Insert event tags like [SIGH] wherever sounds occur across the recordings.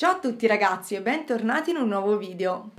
Ciao a tutti ragazzi e bentornati in un nuovo video!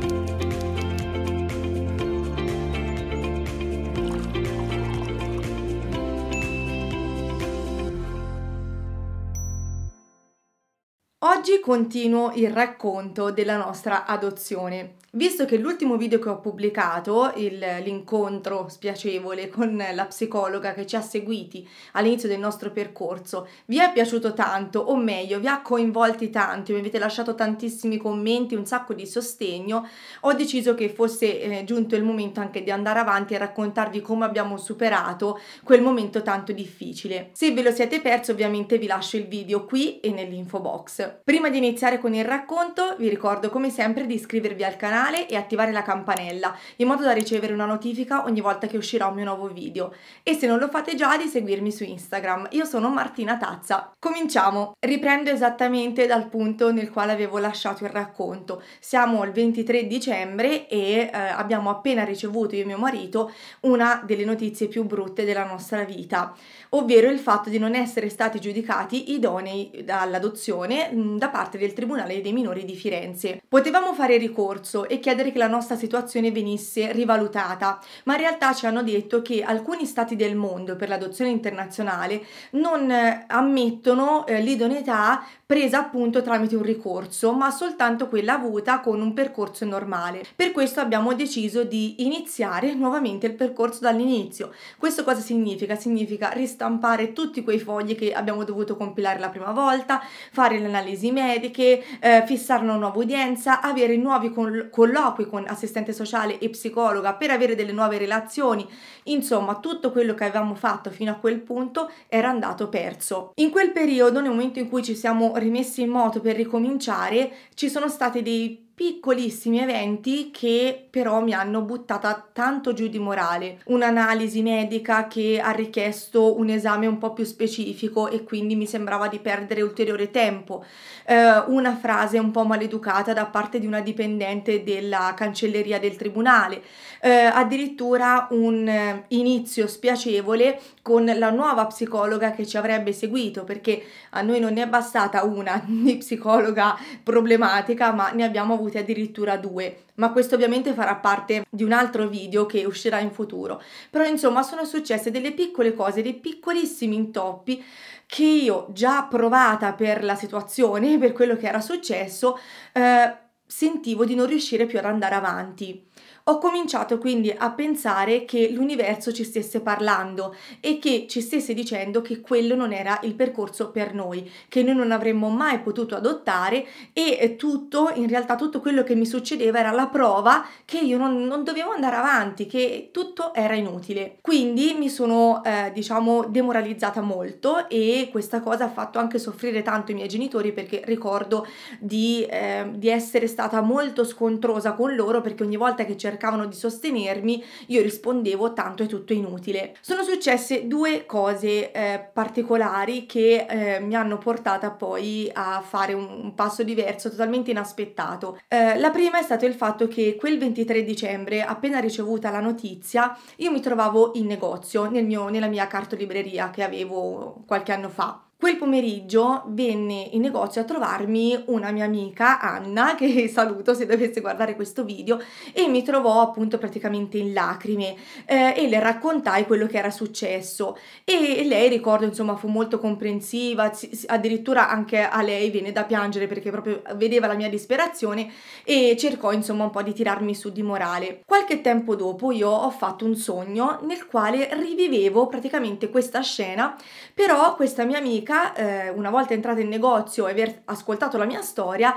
Oggi continuo il racconto della nostra adozione. Visto che l'ultimo video che ho pubblicato, il, l'incontro spiacevole con la psicologa che ci ha seguiti all'inizio del nostro percorso, vi è piaciuto tanto, o meglio, vi ha coinvolti tanto, mi avete lasciato tantissimi commenti, un sacco di sostegno, ho deciso che fosse eh, giunto il momento anche di andare avanti e raccontarvi come abbiamo superato quel momento tanto difficile. Se ve lo siete perso, ovviamente vi lascio il video qui e nell'info box. Prima di iniziare con il racconto, vi ricordo come sempre di iscrivervi al canale canale e attivare la campanella in modo da ricevere una notifica ogni volta che uscirà un mio nuovo video e se non lo fate già di seguirmi su Instagram. Io sono Martina Tazza. Cominciamo! Riprendo esattamente dal punto nel quale avevo lasciato il racconto. Siamo il 23 dicembre e eh, abbiamo appena ricevuto io e mio marito una delle notizie più brutte della nostra vita, ovvero il fatto di non essere stati giudicati idonei all'adozione mm, da parte del Tribunale dei Minori di Firenze. Potevamo fare ricorso e chiedere che la nostra situazione venisse rivalutata, ma in realtà ci hanno detto che alcuni stati del mondo per l'adozione internazionale non eh, ammettono eh, l'idoneità presa appunto tramite un ricorso, ma soltanto quella avuta con un percorso normale. Per questo abbiamo deciso di iniziare nuovamente il percorso dall'inizio. Questo cosa significa? Significa ristampare tutti quei fogli che abbiamo dovuto compilare la prima volta, fare le analisi mediche, eh, fissare una nuova udienza, avere nuovi col- colloqui con assistente sociale e psicologa per avere delle nuove relazioni, insomma tutto quello che avevamo fatto fino a quel punto era andato perso. In quel periodo, nel momento in cui ci siamo rimessi in moto per ricominciare, ci sono stati dei piccolissimi eventi che però mi hanno buttata tanto giù di morale. Un'analisi medica che ha richiesto un esame un po' più specifico e quindi mi sembrava di perdere ulteriore tempo. Eh, una frase un po' maleducata da parte di una dipendente della cancelleria del tribunale. Eh, addirittura un eh, inizio spiacevole con la nuova psicologa che ci avrebbe seguito perché a noi non è bastata una [LAUGHS] psicologa problematica ma ne abbiamo avuto avute addirittura due, ma questo ovviamente farà parte di un altro video che uscirà in futuro. Però insomma sono successe delle piccole cose, dei piccolissimi intoppi che io già provata per la situazione, per quello che era successo, eh, sentivo di non riuscire più ad andare avanti. Ho cominciato quindi a pensare che l'universo ci stesse parlando e che ci stesse dicendo che quello non era il percorso per noi, che noi non avremmo mai potuto adottare e tutto, in realtà tutto quello che mi succedeva era la prova che io non, non dovevo andare avanti, che tutto era inutile. Quindi mi sono eh, diciamo demoralizzata molto e questa cosa ha fatto anche soffrire tanto i miei genitori perché ricordo di, eh, di essere stata molto scontrosa con loro perché ogni volta che cercavo cercavano di sostenermi, io rispondevo tanto è tutto inutile. Sono successe due cose eh, particolari che eh, mi hanno portata poi a fare un, un passo diverso, totalmente inaspettato. Eh, la prima è stato il fatto che quel 23 dicembre, appena ricevuta la notizia, io mi trovavo in negozio, nel mio, nella mia cartolibreria che avevo qualche anno fa. Quel pomeriggio venne in negozio a trovarmi una mia amica Anna, che [LAUGHS] saluto se dovesse guardare questo video, e mi trovò appunto praticamente in lacrime eh, e le raccontai quello che era successo e lei ricordo insomma fu molto comprensiva, addirittura anche a lei venne da piangere perché proprio vedeva la mia disperazione e cercò insomma un po' di tirarmi su di morale. Qualche tempo dopo io ho fatto un sogno nel quale rivivevo praticamente questa scena, però questa mia amica eh, una volta entrata in negozio e aver ascoltato la mia storia,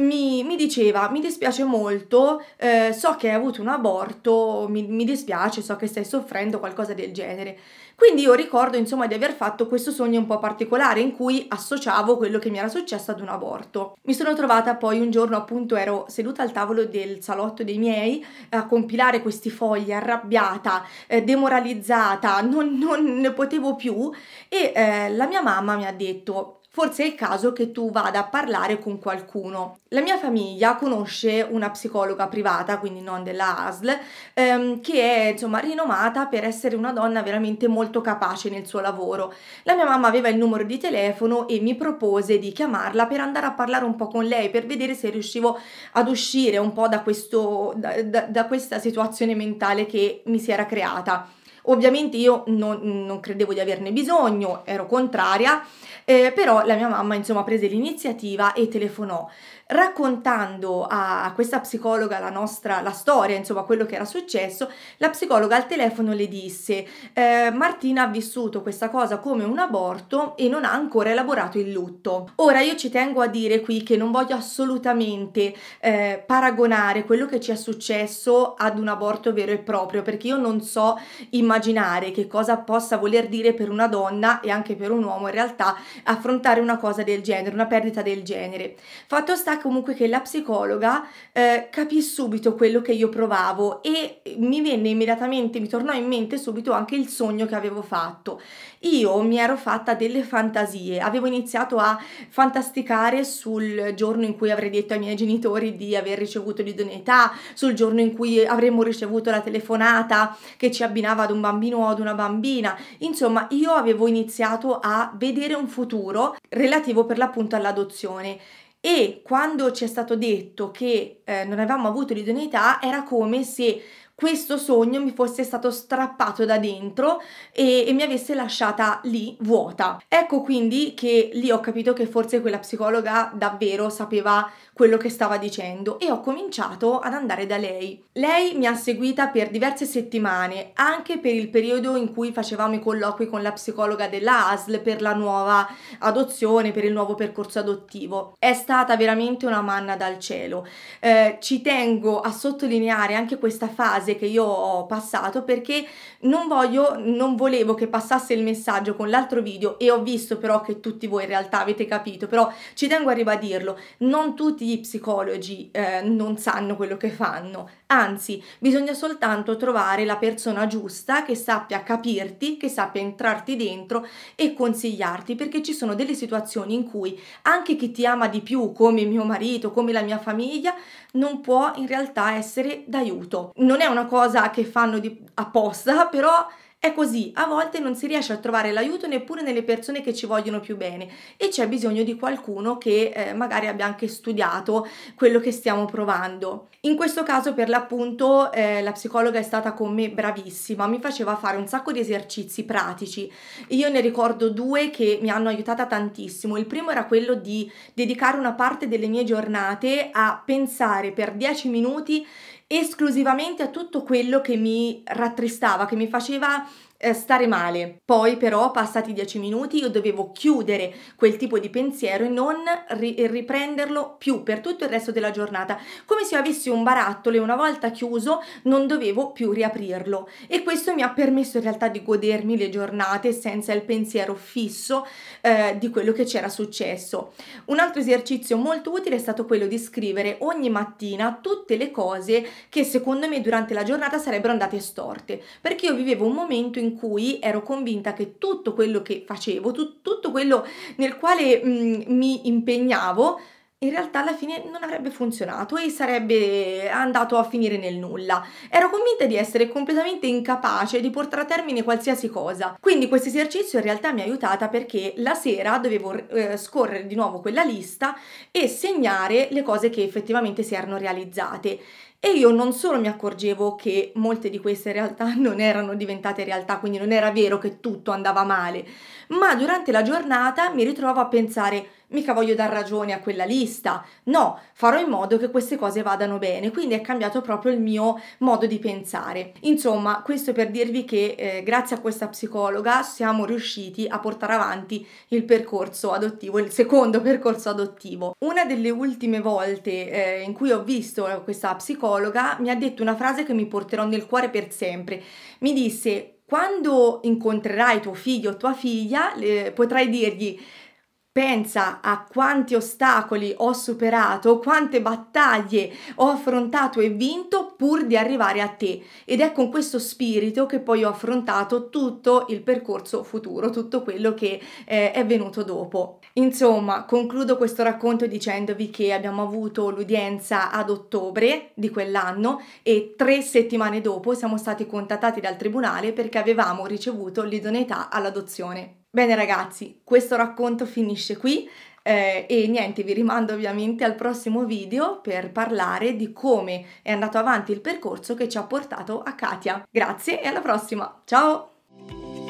mi, mi diceva mi dispiace molto, eh, so che hai avuto un aborto, mi, mi dispiace, so che stai soffrendo, qualcosa del genere. Quindi io ricordo insomma di aver fatto questo sogno un po' particolare in cui associavo quello che mi era successo ad un aborto. Mi sono trovata poi un giorno appunto ero seduta al tavolo del salotto dei miei a compilare questi fogli arrabbiata, eh, demoralizzata, non, non, ne potevo più e eh, la mia mamma mi ha detto forse è il caso che tu vada a parlare con qualcuno. La mia famiglia conosce una psicologa privata, quindi non della ASL, ehm, che è insomma rinomata per essere una donna veramente molto capace nel suo lavoro. La mia mamma aveva il numero di telefono e mi propose di chiamarla per andare a parlare un po' con lei, per vedere se riuscivo ad uscire un po' da, questo, da, da, da questa situazione mentale che mi si era creata. Ovviamente io non, non credevo di averne bisogno, ero contraria, eh, però la mia mamma insomma prese l'iniziativa e telefonò raccontando a questa psicologa la nostra la storia, insomma quello che era successo, la psicologa al telefono le disse eh, Martina ha vissuto questa cosa come un aborto e non ha ancora elaborato il lutto. Ora io ci tengo a dire qui che non voglio assolutamente eh, paragonare quello che ci è successo ad un aborto vero e proprio perché io non so immaginare immaginare che cosa possa voler dire per una donna e anche per un uomo in realtà affrontare una cosa del genere, una perdita del genere. Fatto sta comunque che la psicologa eh, capì subito quello che io provavo e mi venne immediatamente, mi tornò in mente subito anche il sogno che avevo fatto. Io mi ero fatta delle fantasie, avevo iniziato a fantasticare sul giorno in cui avrei detto ai miei genitori di aver ricevuto l'idoneità, sul giorno in cui avremmo ricevuto la telefonata che ci abbinava ad un bambino o ad una bambina. Insomma, io avevo iniziato a vedere un futuro relativo per l'appunto all'adozione e quando ci è stato detto che eh, non avevamo avuto l'idoneità era come se questo sogno mi fosse stato strappato da dentro e, e mi avesse lasciata lì vuota. Ecco quindi che lì ho capito che forse quella psicologa davvero sapeva quello che stava dicendo e ho cominciato ad andare da lei. Lei mi ha seguita per diverse settimane, anche per il periodo in cui facevamo i colloqui con la psicologa della ASL per la nuova adozione, per il nuovo percorso adottivo. È stata veramente una manna dal cielo. Eh, ci tengo a sottolineare anche questa fase fase che io ho passato perché non voglio, non volevo che passasse il messaggio con l'altro video e ho visto però che tutti voi in realtà avete capito, però ci tengo a ribadirlo, non tutti gli psicologi eh, non sanno quello che fanno, anzi bisogna soltanto trovare la persona giusta che sappia capirti, che sappia entrarti dentro e consigliarti perché ci sono delle situazioni in cui anche chi ti ama di più come mio marito, come la mia famiglia, non può in realtà essere d'aiuto. Non è una cosa che fanno di, apposta, però è così, a volte non si riesce a trovare l'aiuto neppure nelle persone che ci vogliono più bene e c'è bisogno di qualcuno che eh, magari abbia anche studiato quello che stiamo provando. In questo caso per l'appunto eh, la psicologa è stata con me bravissima, mi faceva fare un sacco di esercizi pratici. Io ne ricordo due che mi hanno aiutata tantissimo. Il primo era quello di dedicare una parte delle mie giornate a pensare per 10 minuti esclusivamente a tutto quello che mi rattristava, che mi faceva eh, stare male. Poi però, passati dieci minuti, io dovevo chiudere quel tipo di pensiero e non ri- riprenderlo più per tutto il resto della giornata, come se io avessi un barattolo e una volta chiuso non dovevo più riaprirlo. E questo mi ha permesso in realtà di godermi le giornate senza il pensiero fisso eh, di quello che c'era successo. Un altro esercizio molto utile è stato quello di scrivere ogni mattina tutte le cose che secondo me durante la giornata sarebbero andate storte, perché io vivevo un momento in cui ero convinta che tutto quello che facevo, tu, tutto quello nel quale mh, mhmm, mi impegnavo, in realtà alla fine non avrebbe funzionato e sarebbe andato a finire nel nulla. Ero convinta di essere completamente incapace di portare a termine qualsiasi cosa. Quindi questo esercizio in realtà mi ha aiutata perché la sera dovevo eh, scorrere di nuovo quella lista e segnare le cose che effettivamente si erano realizzate e io non solo mi accorgevo che molte di queste realtà [LAUGHS] non erano diventate realtà, quindi non era vero che tutto andava male, ma durante la giornata mi ritrovo a pensare mica voglio dar ragione a quella lista, no, farò in modo che queste cose vadano bene, quindi è cambiato proprio il mio modo di pensare. Insomma, questo per dirvi che eh, grazie a questa psicologa siamo riusciti a portare avanti il percorso adottivo, il secondo percorso adottivo. Una delle ultime volte eh, in cui ho visto questa psicologa mi ha detto una frase che mi porterò nel cuore per sempre. Mi disse quando incontrerai tuo figlio o tua figlia, eh, potrai dirgli Pensa a quanti ostacoli ho superato, quante battaglie ho affrontato e vinto pur di arrivare a te. Ed è con questo spirito che poi ho affrontato tutto il percorso futuro, tutto quello che eh, è venuto dopo. Insomma, concludo questo racconto dicendovi che abbiamo avuto l'udienza ad ottobre di quell'anno e tre settimane dopo siamo stati contattati dal tribunale perché avevamo ricevuto l'idoneità all'adozione. Bene ragazzi, questo racconto finisce qui eh, e niente, vi rimando ovviamente al prossimo video per parlare di come è andato avanti il percorso che ci ha portato a Katia. Grazie e alla prossima, ciao!